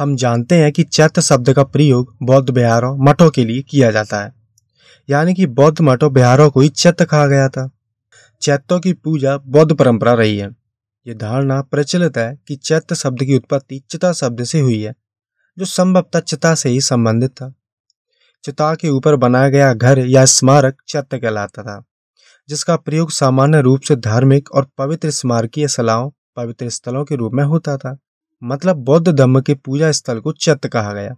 हम जानते हैं कि चैत्य शब्द का प्रयोग बौद्ध बिहारों मठों के लिए किया जाता है यानी कि बौद्ध मठों बिहारों को ही चैत्य कहा गया था चैत्यों की पूजा बौद्ध परंपरा रही है ये धारणा प्रचलित है कि चैत्य शब्द की उत्पत्ति चिता शब्द से हुई है जो संभवतः चिता से ही संबंधित था चिता के ऊपर बनाया गया घर या स्मारक चैत्य कहलाता था जिसका प्रयोग सामान्य रूप से धार्मिक और पवित्र स्मारकीय सलाहों पवित्र स्थलों के रूप में होता था मतलब बौद्ध धर्म के पूजा स्थल को चत कहा गया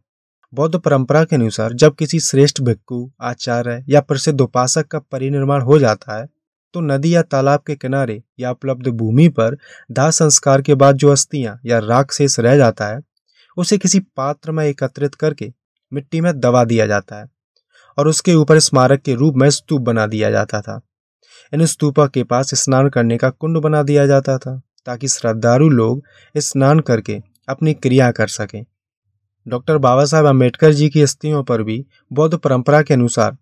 बौद्ध परंपरा के अनुसार जब किसी श्रेष्ठ भिक्कु आचार्य या प्रसिद्ध उपासक का परिनिर्माण हो जाता है तो नदी या तालाब के किनारे या उपलब्ध भूमि पर दाह संस्कार के बाद जो अस्थियां या राख शेष रह जाता है उसे किसी पात्र में एकत्रित करके मिट्टी में दबा दिया जाता है और उसके ऊपर स्मारक के रूप में स्तूप बना दिया जाता था इन स्तूपा के पास स्नान करने का कुंड बना दिया जाता था ताकि श्रद्धालु लोग स्नान करके अपनी क्रिया कर सकें डॉक्टर बाबा साहब अम्बेडकर जी की अस्थियों पर भी बौद्ध परंपरा के अनुसार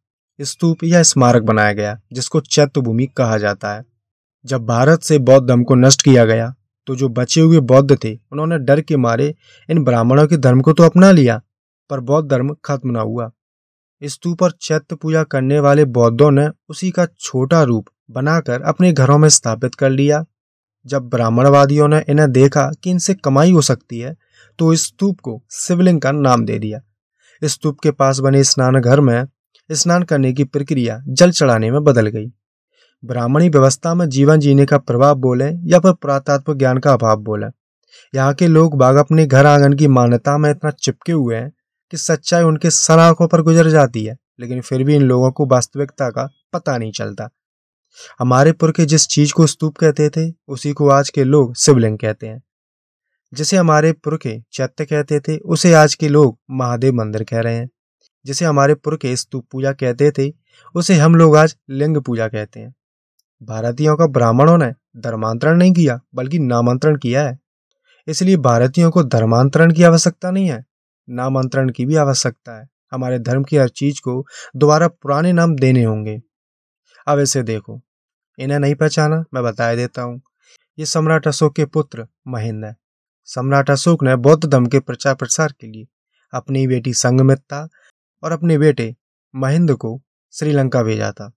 स्तूप या स्मारक बनाया गया जिसको चैत्यभूमि कहा जाता है जब भारत से बौद्ध धर्म को नष्ट किया गया तो जो बचे हुए बौद्ध थे उन्होंने डर के मारे इन ब्राह्मणों के धर्म को तो अपना लिया पर बौद्ध धर्म खत्म ना हुआ स्तूप और चैत्य पूजा करने वाले बौद्धों ने उसी का छोटा रूप बनाकर अपने घरों में स्थापित कर लिया जब ब्राह्मणवादियों ने इन्हें देखा कि इनसे कमाई हो सकती है तो इस स्तूप को शिवलिंग का नाम दे दिया इस स्तूप के पास बने स्नान घर में स्नान करने की प्रक्रिया जल चढ़ाने में बदल गई ब्राह्मणी व्यवस्था में जीवन जीने का प्रभाव बोले या फिर पुरातत्व ज्ञान का अभाव बोले यहाँ के लोग बाग अपने घर आंगन की मान्यता में इतना चिपके हुए हैं कि सच्चाई उनके सर आंखों पर गुजर जाती है लेकिन फिर भी इन लोगों को वास्तविकता का पता नहीं चलता हमारे पुर के जिस चीज को स्तूप कहते थे उसी को आज के लोग शिवलिंग कहते हैं जिसे हमारे पुर के चैत्य कहते थे उसे आज के लोग महादेव मंदिर कह रहे हैं जिसे हमारे पुर के स्तूप पूजा कहते थे उसे हम लोग आज लिंग पूजा कहते हैं भारतीयों का ब्राह्मणों ने धर्मांतरण नहीं किया बल्कि नामांतरण किया है इसलिए भारतीयों को धर्मांतरण की आवश्यकता नहीं है नामांतरण की भी आवश्यकता है हमारे धर्म की हर चीज को दोबारा पुराने नाम देने होंगे अब इसे देखो इन्हें नहीं पहचाना मैं बता देता हूँ ये सम्राट अशोक के पुत्र महेंद्र है सम्राट अशोक ने बौद्ध धर्म के प्रचार प्रसार के लिए अपनी बेटी संगमित्ता और अपने बेटे महेंद्र को श्रीलंका भेजा था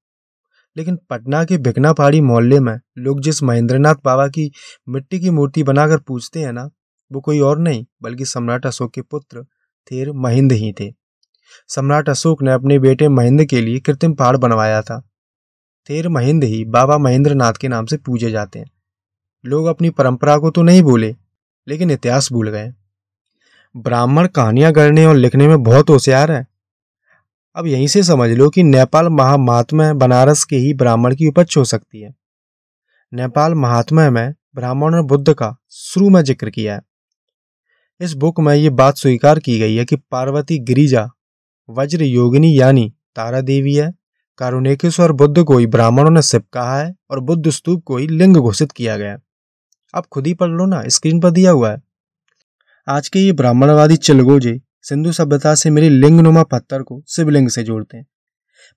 लेकिन पटना के भिकना पहाड़ी मोहल्ले में लोग जिस महेंद्रनाथ बाबा की मिट्टी की मूर्ति बनाकर पूजते हैं ना वो कोई और नहीं बल्कि सम्राट अशोक के पुत्र थेर महिंद ही थे सम्राट अशोक ने अपने बेटे महिंद के लिए कृत्रिम पहाड़ बनवाया था थेर महेंद्र ही बाबा महेंद्र नाथ के नाम से पूजे जाते हैं लोग अपनी परंपरा को तो नहीं भूले लेकिन इतिहास भूल गए ब्राह्मण कहानियां गढ़ने और लिखने में बहुत होशियार है अब यहीं से समझ लो कि नेपाल महामहात्मा बनारस के ही ब्राह्मण की उपज हो सकती है नेपाल महात्मा में ब्राह्मण और बुद्ध का शुरू में जिक्र किया है इस बुक में ये बात स्वीकार की गई है कि पार्वती गिरिजा वज्र योगिनी यानी तारा देवी है कारुणेकिस बुद्ध को ही ब्राह्मणों ने शिव कहा है और बुद्ध स्तूप को ही लिंग घोषित किया गया आप खुद ही पढ़ लो ना स्क्रीन पर दिया हुआ है आज के ये ब्राह्मणवादी चिलगोजे सिंधु सभ्यता से मिली लिंगनुमा पत्थर को शिवलिंग से जोड़ते हैं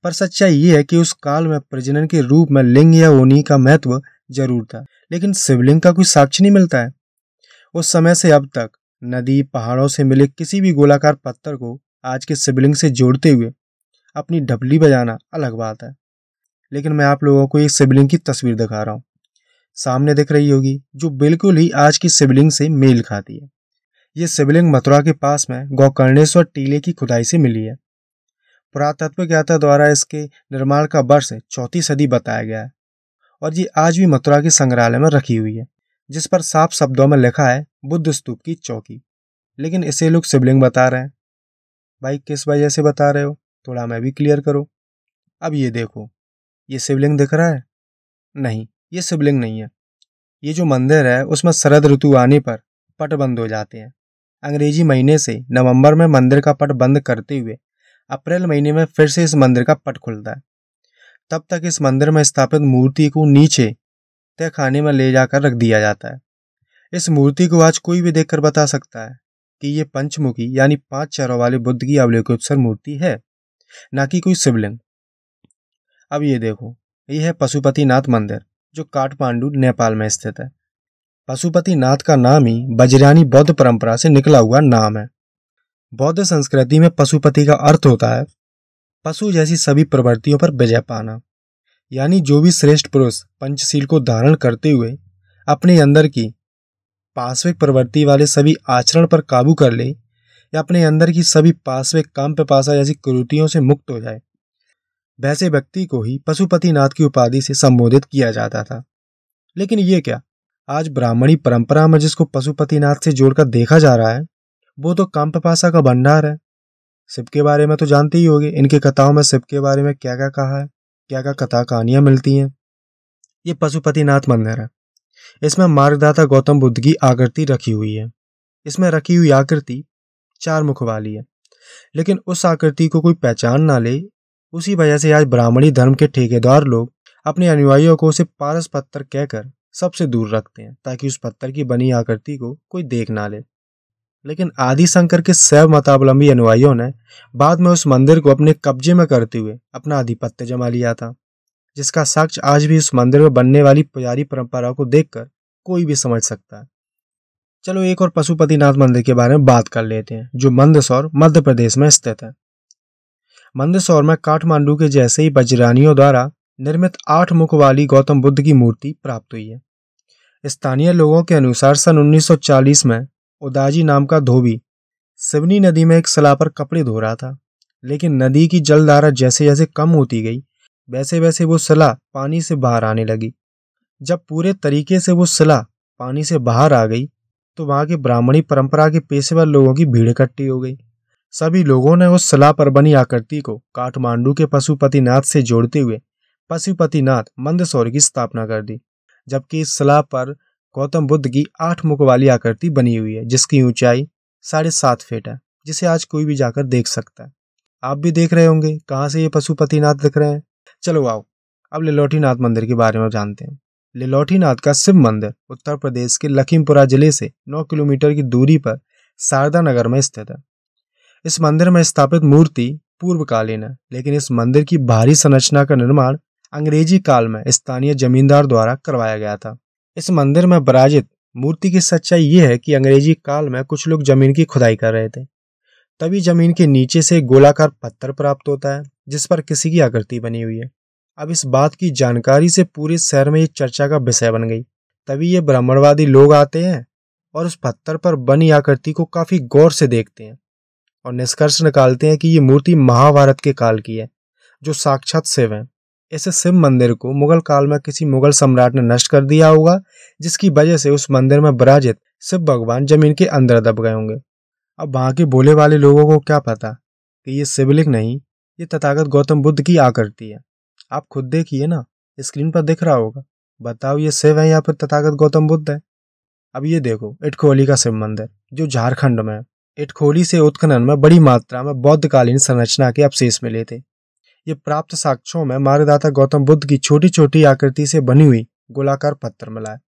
पर सच्चाई ये है कि उस काल में प्रजनन के रूप में लिंग या ओनी का महत्व जरूर था लेकिन शिवलिंग का कोई साक्ष्य नहीं मिलता है उस समय से अब तक नदी पहाड़ों से मिले किसी भी गोलाकार पत्थर को आज के शिवलिंग से जोड़ते हुए अपनी डबली बजाना अलग बात है लेकिन मैं आप लोगों को एक सिबलिंग की तस्वीर दिखा रहा हूँ सामने दिख रही होगी जो बिल्कुल ही आज की सिबलिंग से मेल खाती है ये शिवलिंग मथुरा के पास में गौकर्णेश्वर टीले की खुदाई से मिली है पुरातत्व ज्ञाता द्वारा इसके निर्माण का वर्ष चौथी सदी बताया गया है और ये आज भी मथुरा के संग्रहालय में रखी हुई है जिस पर साफ शब्दों में लिखा है बुद्ध स्तूप की चौकी लेकिन इसे लोग शिवलिंग बता रहे हैं भाई किस वजह से बता रहे हो थोड़ा मैं भी क्लियर करो अब ये देखो ये शिवलिंग दिख रहा है नहीं ये शिवलिंग नहीं है ये जो मंदिर है उसमें शरद ऋतु आने पर पट बंद हो जाते हैं अंग्रेजी महीने से नवंबर में मंदिर का पट बंद करते हुए अप्रैल महीने में फिर से इस मंदिर का पट खुलता है तब तक इस मंदिर में स्थापित मूर्ति को नीचे तय खाने में ले जाकर रख दिया जाता है इस मूर्ति को आज कोई भी देखकर बता सकता है कि ये पंचमुखी यानी पांच चरों वाले बुद्ध की अवलोकोत्सर मूर्ति है ना कि कोई शिवलिंग अब ये देखो ये है पशुपतिनाथ मंदिर जो काठमांडू नेपाल में स्थित है पशुपतिनाथ का नाम ही बजरानी बौद्ध परंपरा से निकला हुआ नाम है बौद्ध संस्कृति में पशुपति का अर्थ होता है पशु जैसी सभी प्रवृत्तियों पर विजय पाना यानी जो भी श्रेष्ठ पुरुष पंचशील को धारण करते हुए अपने अंदर की पार्श्विक प्रवृत्ति वाले सभी आचरण पर काबू कर ले या अपने अंदर की सभी पासवे काम पासा जैसी कुरुतियों से मुक्त हो जाए वैसे व्यक्ति को ही पशुपतिनाथ की उपाधि से संबोधित किया जाता था लेकिन ये क्या आज ब्राह्मणी परंपरा में जिसको पशुपतिनाथ से जोड़कर देखा जा रहा है वो तो काम पिपासा का भंडार है शिव के बारे में तो जानते ही होंगे इनके कथाओं में शिव के बारे में क्या क्या कहा है क्या क्या कथा कहानियां मिलती हैं ये पशुपतिनाथ मंदिर है इसमें मार्गदाता गौतम बुद्ध की आकृति रखी हुई है इसमें रखी हुई आकृति चार मुख वाली है लेकिन उस आकृति को कोई पहचान ना ले उसी वजह से आज ब्राह्मणी धर्म के ठेकेदार लोग अपने अनुयायियों को उसे पारस पत्थर कहकर सबसे दूर रखते हैं ताकि उस पत्थर की बनी आकृति को कोई देख ना ले लेकिन आदि शंकर के सैव मतावलंबी अनुयायियों ने बाद में उस मंदिर को अपने कब्जे में करते हुए अपना आधिपत्य जमा लिया था जिसका साक्ष्य आज भी उस मंदिर में बनने वाली पुजारी परंपरा को देखकर कोई भी समझ सकता है चलो एक और पशुपतिनाथ मंदिर के बारे में बात कर लेते हैं जो मंदसौर मध्य प्रदेश में स्थित है मंदसौर में काठमांडू के जैसे ही बजरानियों द्वारा निर्मित आठ मुख वाली गौतम बुद्ध की मूर्ति प्राप्त हुई है स्थानीय लोगों के अनुसार सन 1940 में उदाजी नाम का धोबी सिवनी नदी में एक सलाह पर कपड़े धो रहा था लेकिन नदी की जलधारा जैसे जैसे कम होती गई वैसे वैसे वो सलाह पानी से बाहर आने लगी जब पूरे तरीके से वो सलाह पानी से बाहर आ गई तो वहाँ की ब्राह्मणी परंपरा के पेशेवर लोगों की भीड़ इकट्ठी हो गई सभी लोगों ने उस सलाह पर बनी आकृति को काठमांडू के पशुपतिनाथ से जोड़ते हुए पशुपतिनाथ मंदसौर की स्थापना कर दी जबकि इस सलाह पर गौतम बुद्ध की आठ मुख वाली आकृति बनी हुई है जिसकी ऊंचाई साढ़े सात फीट है जिसे आज कोई भी जाकर देख सकता है आप भी देख रहे होंगे कहाँ से ये पशुपतिनाथ दिख रहे हैं चलो आओ अब लिलोटीनाथ मंदिर के बारे में जानते हैं लिलौटीनाथ का शिव मंदिर उत्तर प्रदेश के लखीमपुरा जिले से 9 किलोमीटर की दूरी पर शारदा नगर में स्थित है इस मंदिर में स्थापित मूर्ति पूर्वकालीन है लेकिन इस मंदिर की बाहरी संरचना का निर्माण अंग्रेजी काल में स्थानीय जमींदार द्वारा करवाया गया था इस मंदिर में पराजित मूर्ति की सच्चाई ये है कि अंग्रेजी काल में कुछ लोग जमीन की खुदाई कर रहे थे तभी जमीन के नीचे से गोलाकार पत्थर प्राप्त होता है जिस पर किसी की आकृति बनी हुई है अब इस बात की जानकारी से पूरे शहर में एक चर्चा का विषय बन गई तभी ये ब्राह्मणवादी लोग आते हैं और उस पत्थर पर बनी आकृति को काफी गौर से देखते हैं और निष्कर्ष निकालते हैं कि ये मूर्ति महाभारत के काल की है जो साक्षात शिव है ऐसे शिव मंदिर को मुगल काल में किसी मुगल सम्राट ने नष्ट कर दिया होगा जिसकी वजह से उस मंदिर में विराजित शिव भगवान जमीन के अंदर दब गए होंगे अब वहाँ के बोले वाले लोगों को क्या पता कि ये शिवलिंग नहीं ये तथागत गौतम बुद्ध की आकृति है आप खुद देखिए ना स्क्रीन पर दिख रहा होगा बताओ ये शिव है या फिर तथागत गौतम बुद्ध है अब ये देखो इटखोली का शिव मंदिर जो झारखंड में इटखोली से उत्खनन में बड़ी मात्रा में बौद्धकालीन संरचना के अवशेष मिले थे ये प्राप्त साक्ष्यों में मारदाता गौतम बुद्ध की छोटी छोटी आकृति से बनी हुई गोलाकार पत्थर मिला है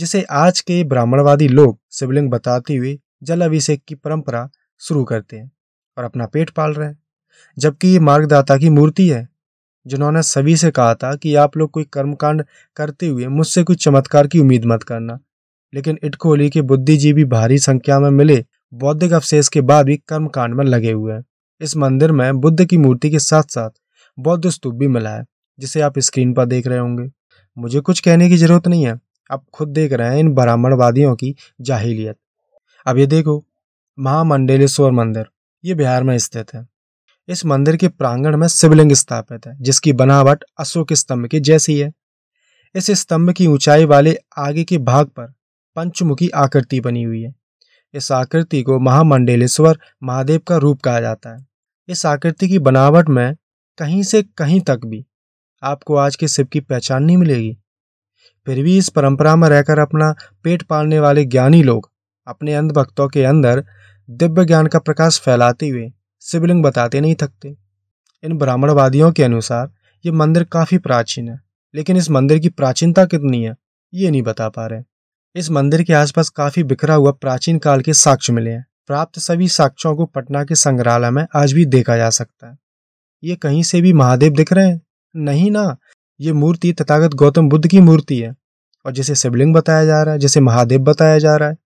जिसे आज के ब्राह्मणवादी लोग शिवलिंग बताते हुए जल अभिषेक की परंपरा शुरू करते हैं और अपना पेट पाल रहे हैं जबकि ये मार्गदाता की मूर्ति है जिन्होंने सभी से कहा था कि आप लोग कोई कर्मकांड करते हुए मुझसे कुछ चमत्कार की उम्मीद मत करना लेकिन इटकोली के बुद्धिजीवी भारी संख्या में मिले बौद्धिक अवशेष के बाद भी कर्मकांड में लगे हुए हैं इस मंदिर में बुद्ध की मूर्ति के साथ साथ बौद्ध स्तूप भी मिला है जिसे आप स्क्रीन पर देख रहे होंगे मुझे कुछ कहने की जरूरत नहीं है आप खुद देख रहे हैं इन ब्राह्मणवादियों की जाहिलियत अब ये देखो महामंडलेश्वर मंदिर ये बिहार में स्थित है इस मंदिर के प्रांगण में शिवलिंग स्थापित है जिसकी बनावट अशोक स्तंभ के जैसी है इस स्तंभ की ऊंचाई वाले आगे के भाग पर पंचमुखी आकृति बनी हुई है इस आकृति को महामंडलेश्वर महादेव का रूप कहा जाता है इस आकृति की बनावट में कहीं से कहीं तक भी आपको आज के शिव की पहचान नहीं मिलेगी फिर भी इस परंपरा में रहकर अपना पेट पालने वाले ज्ञानी लोग अपने अंधभक्तों के अंदर दिव्य ज्ञान का प्रकाश फैलाते हुए शिवलिंग बताते नहीं थकते इन ब्राह्मणवादियों के अनुसार ये मंदिर काफ़ी प्राचीन है लेकिन इस मंदिर की प्राचीनता कितनी है ये नहीं बता पा रहे इस मंदिर के आसपास काफ़ी बिखरा हुआ प्राचीन काल के साक्ष्य मिले हैं प्राप्त सभी साक्ष्यों को पटना के संग्रहालय में आज भी देखा जा सकता है ये कहीं से भी महादेव दिख रहे हैं नहीं ना ये मूर्ति तथागत गौतम बुद्ध की मूर्ति है और जिसे शिवलिंग बताया जा रहा है जिसे महादेव बताया जा रहा है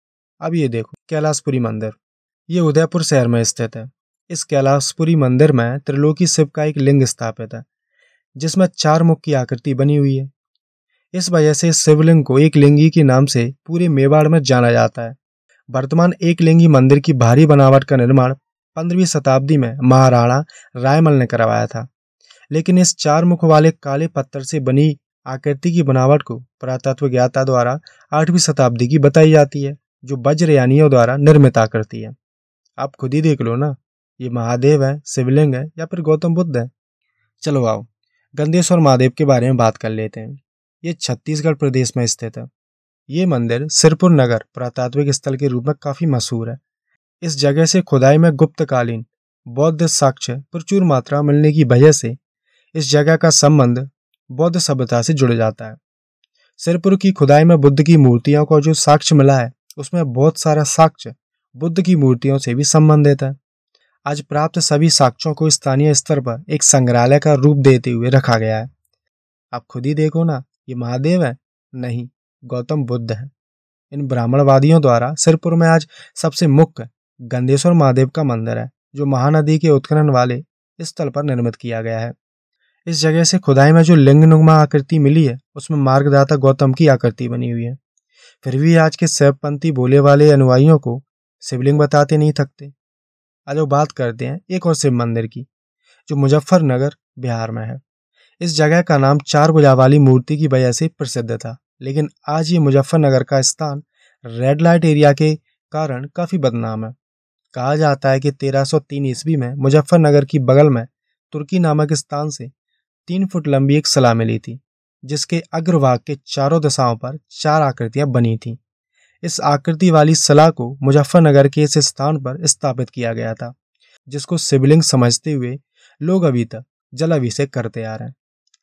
अब ये देखो कैलाशपुरी मंदिर ये उदयपुर शहर में स्थित है इस कैलाशपुरी मंदिर में त्रिलोकी शिव का एक लिंग स्थापित है जिसमें चार मुख की आकृति बनी हुई है इस वजह से शिवलिंग को एक लिंगी के नाम से पूरे मेवाड़ में जाना जाता है वर्तमान एक लिंगी मंदिर की भारी बनावट का निर्माण पंद्रहवीं शताब्दी में महाराणा रायमल ने करवाया था लेकिन इस चार मुख वाले काले पत्थर से बनी आकृति की बनावट को पुरातत्व ज्ञाता द्वारा आठवीं शताब्दी की बताई जाती है जो वज्रयानियों द्वारा निर्मित आकृति है आप खुद ही देख लो ना ये महादेव है शिवलिंग है या फिर गौतम बुद्ध है चलो आओ गंदेश्वर महादेव के बारे में बात कर लेते हैं ये छत्तीसगढ़ प्रदेश में स्थित है ये मंदिर सिरपुर नगर पुरातात्विक स्थल के रूप में काफ़ी मशहूर है इस जगह से खुदाई में गुप्तकालीन बौद्ध साक्ष्य प्रचुर मात्रा मिलने की वजह से इस जगह का संबंध बौद्ध सभ्यता से जुड़ जाता है सिरपुर की खुदाई में बुद्ध की मूर्तियों का जो साक्ष्य मिला है उसमें बहुत सारा साक्ष्य बुद्ध की मूर्तियों से भी संबंधित है आज प्राप्त सभी साक्ष्यों को स्थानीय स्तर पर एक संग्रहालय का रूप देते हुए रखा गया है आप खुद ही देखो ना ये महादेव है नहीं गौतम बुद्ध है इन ब्राह्मणवादियों द्वारा सिरपुर में आज सबसे मुख्य गंदेश्वर महादेव का मंदिर है जो महानदी के उत्खनन वाले स्थल पर निर्मित किया गया है इस जगह से खुदाई में जो लिंग नुमा आकृति मिली है उसमें मार्गदाता गौतम की आकृति बनी हुई है फिर भी आज के सैवपंथी बोले वाले अनुयायियों को शिवलिंग बताते नहीं थकते आज लोग बात करते हैं एक और शिव मंदिर की जो मुजफ्फरनगर बिहार में है इस जगह का नाम चार बुझा वाली मूर्ति की वजह से प्रसिद्ध था लेकिन आज ये मुजफ्फरनगर का स्थान रेड लाइट एरिया के कारण काफ़ी बदनाम है कहा जाता है कि 1303 ईस्वी में मुजफ्फरनगर की बगल में तुर्की नामक स्थान से तीन फुट लंबी एक सलाह मिली थी जिसके अग्रभाग के चारों दशाओं पर चार आकृतियां बनी थीं इस आकृति वाली सलाह को मुजफ्फरनगर के इस स्थान पर स्थापित किया गया था जिसको शिवलिंग समझते हुए लोग अभी तक अभिषेक करते आ रहे हैं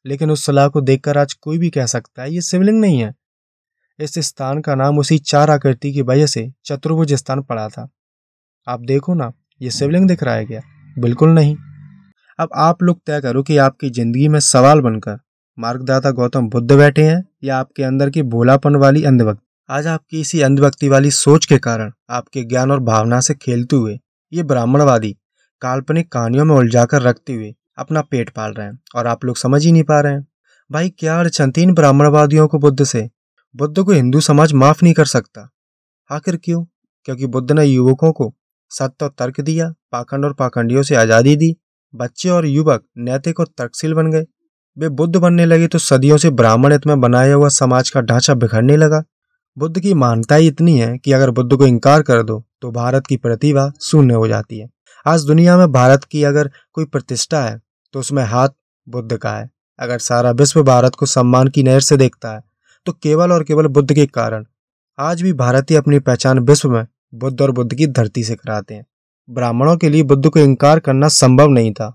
लेकिन उस सलाह को देखकर आज कोई भी कह सकता है ये शिवलिंग नहीं है इस स्थान का नाम उसी चार आकृति की वजह से चतुर्भुज स्थान पड़ा था आप देखो ना ये शिवलिंग दिख रहा है क्या बिल्कुल नहीं अब आप लोग तय करो कि आपकी जिंदगी में सवाल बनकर मार्गदाता गौतम बुद्ध बैठे हैं या आपके अंदर की भोलापन वाली अंधभक्ति आज आपकी इसी अंधभक्ति वाली सोच के कारण आपके ज्ञान और भावना से खेलते हुए ये ब्राह्मणवादी काल्पनिक कहानियों में उलझाकर रखते हुए अपना पेट पाल रहे हैं और आप लोग समझ ही नहीं पा रहे हैं भाई क्या अड़चन थी इन ब्राह्मणवादियों को बुद्ध से बुद्ध को हिंदू समाज माफ नहीं कर सकता आखिर क्यों क्योंकि बुद्ध ने युवकों को सत्य और तर्क दिया पाखंड और पाखंडियों से आज़ादी दी बच्चे और युवक नैतिक और तर्कशील बन गए वे बुद्ध बनने लगे तो सदियों से ब्राह्मण हित में बनाया हुआ समाज का ढांचा बिखरने लगा बुद्ध की मान्यता ही इतनी है कि अगर बुद्ध को इनकार कर दो तो भारत की प्रतिभा शून्य हो जाती है आज दुनिया में भारत की अगर कोई प्रतिष्ठा है तो उसमें हाथ बुद्ध का है अगर सारा विश्व भारत को सम्मान की नहर से देखता है तो केवल और केवल बुद्ध के कारण आज भी भारतीय अपनी पहचान विश्व में बुद्ध और बुद्ध की धरती से कराते हैं ब्राह्मणों के लिए बुद्ध को इनकार करना संभव नहीं था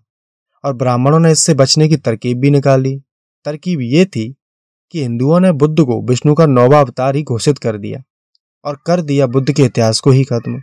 और ब्राह्मणों ने इससे बचने की तरकीब भी निकाली तरकीब ये थी कि हिंदुओं ने बुद्ध को विष्णु का नौवा अवतार ही घोषित कर दिया और कर दिया बुद्ध के इतिहास को ही खत्म